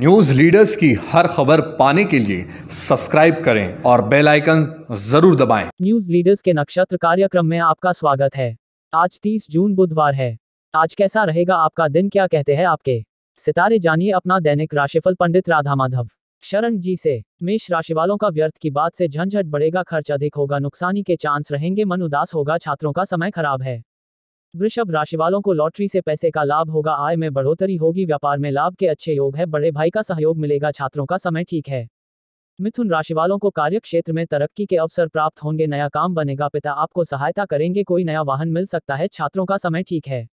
News leaders की हर खबर पाने के लिए सब्सक्राइब करें और बेल आइकन जरूर दबाएं। न्यूज़ लीडर्स के नक्षत्र कार्यक्रम में आपका स्वागत है आज 30 जून बुधवार है आज कैसा रहेगा आपका दिन क्या कहते हैं आपके सितारे जानिए अपना दैनिक राशिफल पंडित राधा माधव शरण जी से मेष राशि वालों का व्यर्थ की बात से झंझट बढ़ेगा खर्च अधिक होगा नुकसानी के चांस रहेंगे मन उदास होगा छात्रों का समय खराब है वृषभ राशि वालों को लॉटरी से पैसे का लाभ होगा आय में बढ़ोतरी होगी व्यापार में लाभ के अच्छे योग है बड़े भाई का सहयोग मिलेगा छात्रों का समय ठीक है मिथुन राशि वालों को कार्य क्षेत्र में तरक्की के अवसर प्राप्त होंगे नया काम बनेगा पिता आपको सहायता करेंगे कोई नया वाहन मिल सकता है छात्रों का समय ठीक है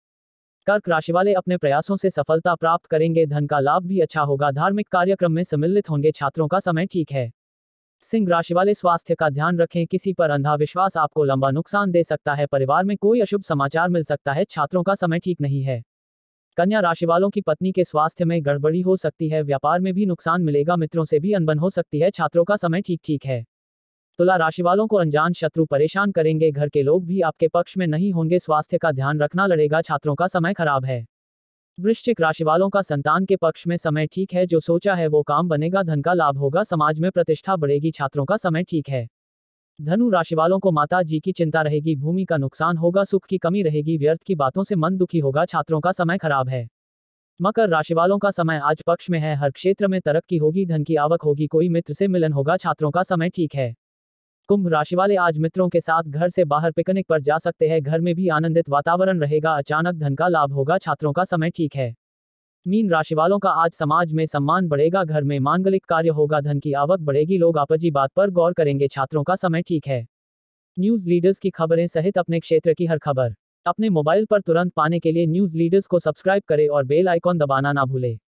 कर्क राशि वाले अपने प्रयासों से सफलता प्राप्त करेंगे धन का लाभ भी अच्छा होगा धार्मिक कार्यक्रम में सम्मिलित होंगे छात्रों का समय ठीक है सिंह राशि वाले स्वास्थ्य का ध्यान रखें किसी पर अंधा विश्वास आपको लंबा नुकसान दे सकता है परिवार में कोई अशुभ समाचार मिल सकता है छात्रों का समय ठीक नहीं है कन्या राशि वालों की पत्नी के स्वास्थ्य में गड़बड़ी हो सकती है व्यापार में भी नुकसान मिलेगा मित्रों से भी अनबन हो सकती है छात्रों का समय ठीक ठीक है तुला राशि वालों को अनजान शत्रु परेशान करेंगे घर के लोग भी आपके पक्ष में नहीं होंगे स्वास्थ्य का ध्यान रखना लड़ेगा छात्रों का समय खराब है वृश्चिक राशि वालों का संतान के पक्ष में समय ठीक है जो सोचा है वो काम बनेगा धन का लाभ होगा समाज में प्रतिष्ठा बढ़ेगी छात्रों का समय ठीक है धनु राशि वालों को माता जी की चिंता रहेगी भूमि का नुकसान होगा सुख की कमी रहेगी व्यर्थ की बातों से मन दुखी होगा छात्रों का समय खराब है मकर राशि वालों का समय आज पक्ष में है हर क्षेत्र में तरक्की होगी धन की आवक होगी कोई मित्र से मिलन होगा छात्रों का समय ठीक है कुंभ राशि वाले आज मित्रों के साथ घर से बाहर पिकनिक पर जा सकते हैं घर में भी आनंदित वातावरण रहेगा अचानक धन का लाभ होगा छात्रों का समय ठीक है मीन राशि वालों का आज समाज में सम्मान बढ़ेगा घर में मांगलिक कार्य होगा धन की आवक बढ़ेगी लोग आपजी बात पर गौर करेंगे छात्रों का समय ठीक है न्यूज लीडर्स की खबरें सहित अपने क्षेत्र की हर खबर अपने मोबाइल पर तुरंत पाने के लिए न्यूज लीडर्स को सब्सक्राइब करें और बेल आइकॉन दबाना ना भूलें